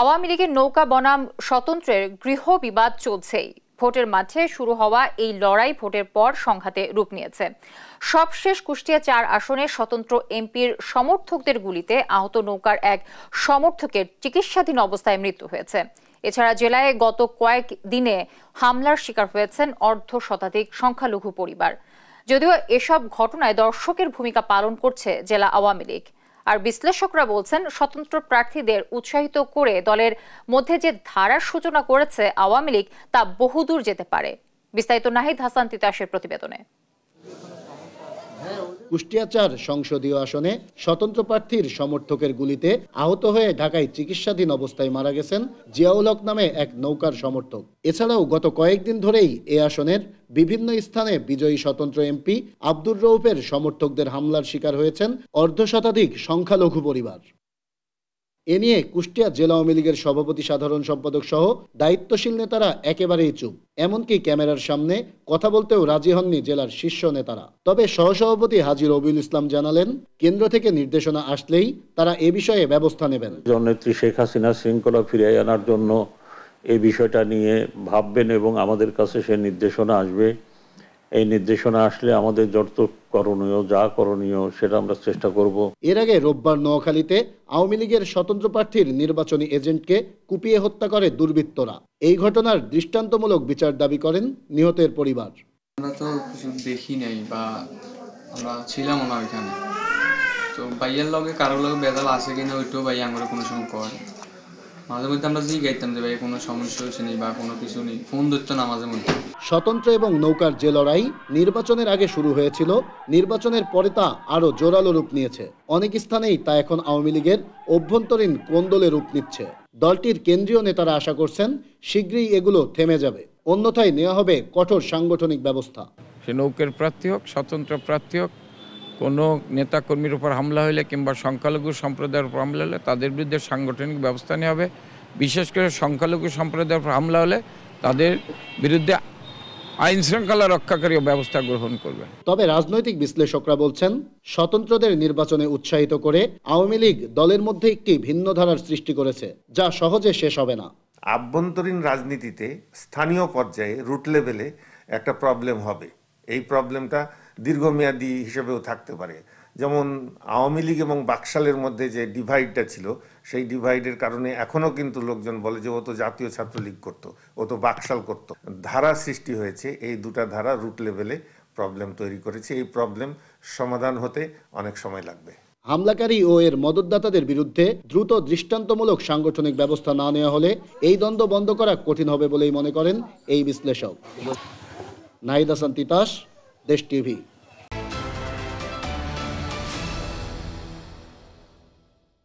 আওয়ামী লীগের নৌকা বনাম স্বতন্ত্রের গৃহ বিবাদ চলছেই ভোটের মাঝে শুরু হওয়া এই লড়াই ভোটের পর সংঘাতে রূপ নিয়েছে সবশেষ কুষ্টিয়া চার আসনে স্বতন্ত্র এমপির সমর্থকদের গুলিতে আহত নৌকার এক সমর্থকের চিকিৎসাধীন অবস্থায় মৃত্যু হয়েছে এছাড়া জেলায় গত কয়েক দিনে হামলার শিকার হয়েছেন অর্ধ শতাধিক সংখ্যালঘু পরিবার যদিও এসব ঘটনায় দর্শকের ভূমিকা পালন করছে জেলা আওয়ামী লীগ আর বিশ্লেষকরা বলছেন স্বতন্ত্র প্রার্থীদের উৎসাহিত করে দলের মধ্যে যে ধারার সূচনা করেছে আওয়ামী লীগ তা বহুদূর যেতে পারে বিস্তারিত নাহিদ হাসান তিতাসের প্রতিবেদনে কুষ্টিয়াচার সংসদীয় আসনে স্বতন্ত্র প্রার্থীর সমর্থকের গুলিতে আহত হয়ে ঢাকায় চিকিৎসাধীন অবস্থায় মারা গেছেন জিয়াউলক নামে এক নৌকার সমর্থক এছাড়াও গত কয়েকদিন ধরেই এ আসনের বিভিন্ন স্থানে বিজয়ী স্বতন্ত্র এমপি আব্দুর রৌফের সমর্থকদের হামলার শিকার হয়েছেন অর্ধশতাধিক সংখ্যালঘু পরিবার এ নিয়ে কুষ্টিয়া জেলা আওয়ামী লীগের সভাপতি সাধারণ সম্পাদক সহ দায়িত্বশীল নেতারা একেবারেই চুপ এমনকি ক্যামেরার সামনে কথা বলতেও রাজি হননি জেলার শীর্ষ নেতারা তবে সহসভাপতি হাজি রবিউল ইসলাম জানালেন কেন্দ্র থেকে নির্দেশনা আসলেই তারা এ বিষয়ে ব্যবস্থা নেবেন জননেত্রী শেখ হাসিনা শৃঙ্খলা ফিরিয়ে আনার জন্য এই বিষয়টা নিয়ে ভাববেন এবং আমাদের কাছে সে নির্দেশনা আসবে এই নির্দেশনা আসলে আমাদের যত করণীয় যা করণীয় সেটা আমরা চেষ্টা করব এর আগে রোববার নোয়াখালীতে আওয়ামী লীগের স্বতন্ত্র প্রার্থীর নির্বাচনী এজেন্টকে কুপিয়ে হত্যা করে দুর্বৃত্তরা এই ঘটনার দৃষ্টান্তমূলক বিচার দাবি করেন নিহতের পরিবার আমরা তো কিছু দেখি নাই বা আমরা ছিলাম না ওইখানে তো ভাইয়ার লগে কারোর লগে বেদাল আছে কিনা ওইটাও ভাইয়া আমরা কোনো সময় কয় মাঝে মধ্যে আমরা জি গাইতাম যে ভাই কোনো সমস্যা হয়েছে নেই বা কোনো কিছু নেই ফোন ধরত না মাঝে মধ্যে স্বতন্ত্র এবং নৌকার যে লড়াই নির্বাচনের আগে শুরু হয়েছিল নির্বাচনের পরে তা আরও জোরালো রূপ নিয়েছে অনেক স্থানেই তা এখন আওয়ামী লীগের অভ্যন্তরীণ কোন্দলে রূপ নিচ্ছে দলটির কেন্দ্রীয় নেতারা আশা করছেন শীঘ্রই এগুলো থেমে যাবে অন্যথায় নেওয়া হবে কঠোর সাংগঠনিক ব্যবস্থা সে নৌকের প্রার্থী হোক স্বতন্ত্র প্রার্থী হোক কোনো নেতাকর্মীর উপর হামলা হলে কিংবা সংখ্যালঘু সম্প্রদায়ের উপর হামলা হলে তাদের বিরুদ্ধে সাংগঠনিক ব্যবস্থা নেওয়া হবে বিশেষ করে সংখ্যালঘু সম্প্রদায়ের উপর হামলা হলে তাদের বিরুদ্ধে আইন শৃঙ্খলা রক্ষাকারী ব্যবস্থা গ্রহণ করবে তবে রাজনৈতিক বিশ্লেষকরা বলছেন স্বতন্ত্রদের নির্বাচনে উৎসাহিত করে আওয়ামী লীগ দলের মধ্যে একটি ভিন্ন ধারার সৃষ্টি করেছে যা সহজে শেষ হবে না আভ্যন্তরীণ রাজনীতিতে স্থানীয় পর্যায়ে রুট লেভেলে একটা প্রবলেম হবে এই প্রবলেমটা দীর্ঘমেয়াদী হিসেবেও থাকতে পারে যেমন আওয়ামী লীগ এবং বাকশালের মধ্যে যে ডিভাইডটা ছিল সেই ডিভাইডের কারণে এখনও কিন্তু লোকজন বলে যে ও তো জাতীয় ছাত্রলীগ করতো ও তো বাকশাল করত ধারা সৃষ্টি হয়েছে এই দুটা ধারা রুট লেভেলে প্রবলেম তৈরি করেছে এই প্রবলেম সমাধান হতে অনেক সময় লাগবে হামলাকারী ও এর মদতদাতাদের বিরুদ্ধে দ্রুত দৃষ্টান্তমূলক সাংগঠনিক ব্যবস্থা না নেওয়া হলে এই দ্বন্দ্ব বন্ধ করা কঠিন হবে বলেই মনে করেন এই বিশ্লেষক নাহিদ হাসান তিতাস दृष्टि भी